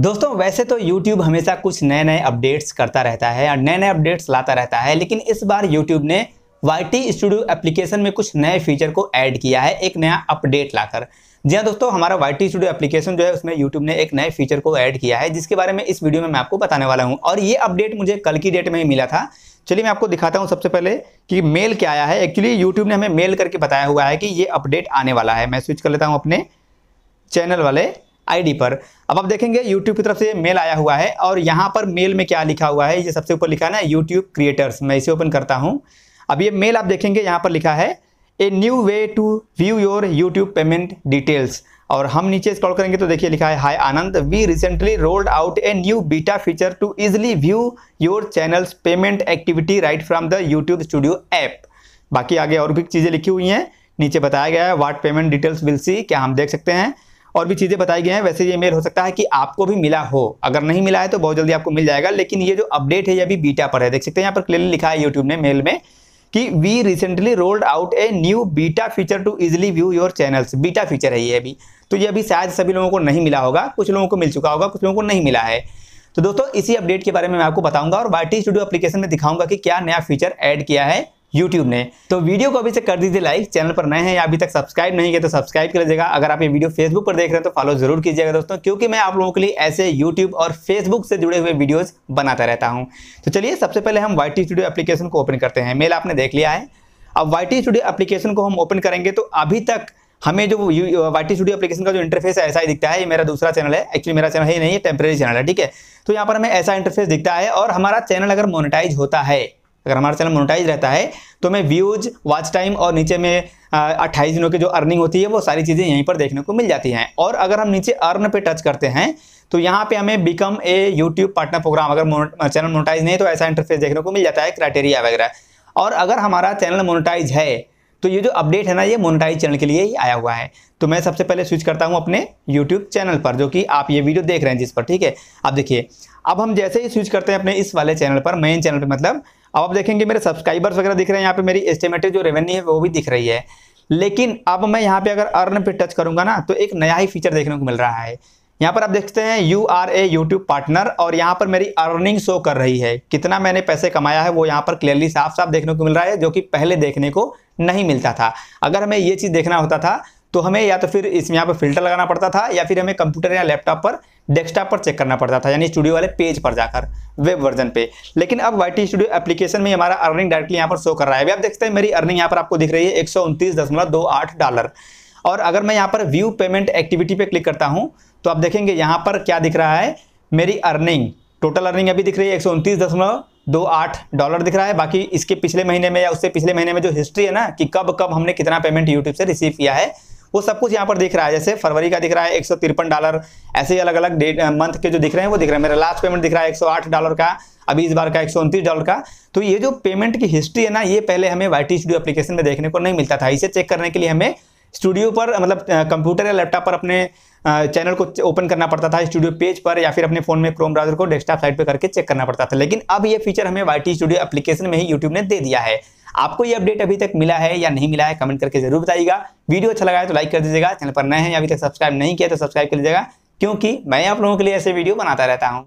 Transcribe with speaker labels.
Speaker 1: दोस्तों वैसे तो YouTube हमेशा कुछ नए नए अपडेट्स करता रहता है और नए नए अपडेट्स लाता रहता है लेकिन इस बार YouTube ने YT स्टूडियो एप्लीकेशन में कुछ नए फीचर को ऐड किया है एक नया अपडेट लाकर जी हाँ दोस्तों हमारा YT स्टूडियो एप्लीकेशन जो है उसमें YouTube ने एक नए फीचर को ऐड किया है जिसके बारे में इस वीडियो में मैं आपको बताने वाला हूँ और ये अपडेट मुझे कल की डेट में ही मिला था चलिए मैं आपको दिखाता हूँ सबसे पहले कि मेल क्या आया है एक्चुअली यूट्यूब ने हमें मेल करके बताया हुआ है कि ये अपडेट आने वाला है मैं स्विच कर लेता हूँ अपने चैनल वाले आईडी पर अब आप देखेंगे यूट्यूब की तरफ से मेल आया हुआ है और यहाँ पर मेल में क्या लिखा हुआ है ये सबसे ऊपर लिखा है ना यूट्यूब क्रिएटर्स मैं इसे ओपन करता हूँ अब ये मेल आप देखेंगे यहाँ पर लिखा है a new way to view your YouTube payment details और हम नीचे स्क्रॉल करेंगे तो देखिए लिखा है hi Anand we recently rolled out a new beta feature to easily view your channel's payment activity right from the YouTube studio app बाकी आगे और भी चीज़ें लिखी हुई हैं नीचे बताया गया है what payment details will see क्या हम देख सकते हैं और भी चीज़ें बताई गई हैं वैसे ये मेल हो सकता है कि आपको भी मिला हो अगर नहीं मिला है तो बहुत जल्दी आपको मिल जाएगा लेकिन ये जो अपडेट है ये अभी बीटा पर है देख सकते हैं यहाँ पर क्लियरली लिखा है यूट्यूब ने मेल में कि we recently rolled out a new beta feature to easily view your channel's beta feature है ये अभी तो ये अभी शायद सभी लोगों को नहीं मिला होगा कुछ लोगों को मिल चुका होगा कुछ लोगों को नहीं मिला है तो दोस्तों इसी अपडेट के बारे में मैं आपको बताऊंगा और बाटी स्टूडियो एप्लीकेशन में दिखाऊंगा कि क्या नया फीचर ऐड किया है यूट्यूब ने तो वीडियो को अभी से कर दीजिए लाइक चैनल पर नए हैं या अभी तक सब्सक्राइब नहीं किया तो सब्सक्राइब कर लीजिएगा अगर आप ये वीडियो फेसबुक पर देख रहे हैं तो फॉलो जरूर कीजिएगा दोस्तों क्योंकि मैं आप लोगों के लिए ऐसे यूट्यूब और फेसबुक से जुड़े हुए वीडियोज बनाता रहता हूँ तो चलिए सबसे पहले हम वाई स्टूडियो एप्लीकेशन को ओपन करते हैं मेल आपने देख लिया है अब वाई स्टूडियो एप्लीकेशन को हम ओपन करेंगे तो अभी तक हमें जो वाई स्टूडियो एप्लीकेशन का जो इंटरफेस है ऐसा ही दिखता है ये मेरा दूसरा चैनल है एक्चुअली मेरा चैनल ही नहीं है टेम्प्रेरी चैनल है ठीक है तो यहाँ पर हमें ऐसा इंटरफेस दिखता है और हमारा चैनल अगर मोनिटाइज होता है अगर हमारा चैनल मोनोटाइज रहता है तो हमें व्यूज वॉच टाइम और नीचे में अट्ठाईस दिनों की जो अर्निंग होती है वो सारी चीज़ें यहीं पर देखने को मिल जाती हैं और अगर हम नीचे अर्न पे टच करते हैं तो यहाँ पे हमें become a YouTube partner program अगर चैनल मोनोटाइज नहीं तो ऐसा इंटरफेस देखने को मिल जाता है क्राइटेरिया वगैरह और अगर हमारा चैनल मोनोटाइज है तो ये जो अपडेट है ना ये मोनेटाइज चैनल के लिए ही आया हुआ है तो मैं सबसे पहले स्विच करता हूँ अपने यूट्यूब चैनल पर जो कि आप ये वीडियो देख रहे हैं जिस पर ठीक है अब देखिए अब हम जैसे ही स्विच करते हैं अपने इस वाले चैनल पर मेन चैनल पर मतलब अब आप देखेंगे मेरे सब्सक्राइबर्स वगैरह दिख रहे हैं यहाँ पे मेरी एस्टिमेटेड जो रेवेन्यू है वो भी दिख रही है लेकिन अब मैं यहाँ पे अगर अर्न पे टच करूंगा ना तो एक नया ही फीचर देखने को मिल रहा है यहाँ पर आप देखते हैं you are a YouTube partner और यहाँ पर मेरी अर्निंग शो कर रही है कितना मैंने पैसे कमाया है वो यहाँ पर क्लियरली साफ साफ देखने को मिल रहा है जो कि पहले देखने को नहीं मिलता था अगर हमें ये चीज़ देखना होता था तो हमें या तो फिर इसमें यहाँ पर फिल्टर लगाना पड़ता था या फिर हमें कंप्यूटर या लैपटॉप पर डेस्कटॉप पर चेक करना पड़ता था यानी स्टूडियो वाले पेज पर जाकर वेब वर्जन पे लेकिन अब वाई स्टूडियो एप्लीकेशन में हमारा अर्निंग डायरेक्टली यहाँ पर शो कर रहा है अभी आप देखते हैं मेरी अर्निंग यहाँ पर आपको दिख रही है एक डॉलर और अगर मैं यहाँ पर व्यू पेमेंट एक्टिविटी पे क्लिक करता हूँ तो आप देखेंगे यहाँ पर क्या दिख रहा है मेरी अर्निंग टोटल अर्निंग अभी दिख रही है एक दो आठ डॉलर दिख रहा है बाकी इसके पिछले महीने में या उससे पिछले महीने में जो हिस्ट्री है ना कि कब कब हमने कितना पेमेंट यूट्यूब से रिसीव किया है वो सब कुछ यहाँ पर दिख रहा है जैसे फरवरी का दिख रहा है एक डॉलर ऐसे ही अलग अलग डेट मंथ के जो दिख रहे हैं वो दिख रहा है मेरा लास्ट पेमेंट दिख रहा है एक डॉलर का अभी इस बार का एक डॉलर का तो ये जो पेमेंट की हिस्ट्री है ना ये पहले हमें वाई टी में देखने को नहीं मिलता था इसे चेक करने के लिए हमें स्टूडियो पर मतलब कंप्यूटर या लैपटॉप पर अपने चैनल को ओपन करना पड़ता था स्टूडियो पेज पर या फिर अपने फोन में क्रोम ब्राउजर को डेस्कटॉप साइट पर करके चेक करना पड़ता था लेकिन अब ये फीचर हमें वाई स्टूडियो एप्लीकेशन में ही यूट्यूब ने दे दिया है आपको ये अपडेट अभी तक मिला है या नहीं मिला है कमेंट करके जरूर बताइएगा वीडियो अच्छा लगा है तो लाइक कर दीजिएगा चैनल पर नए हैं अभी तक सब्सक्राइब नहीं किया तो सब्सक्राइब कर लीजिएगा क्योंकि मैं आप लोगों के लिए ऐसे वीडियो बनाता रहता हूँ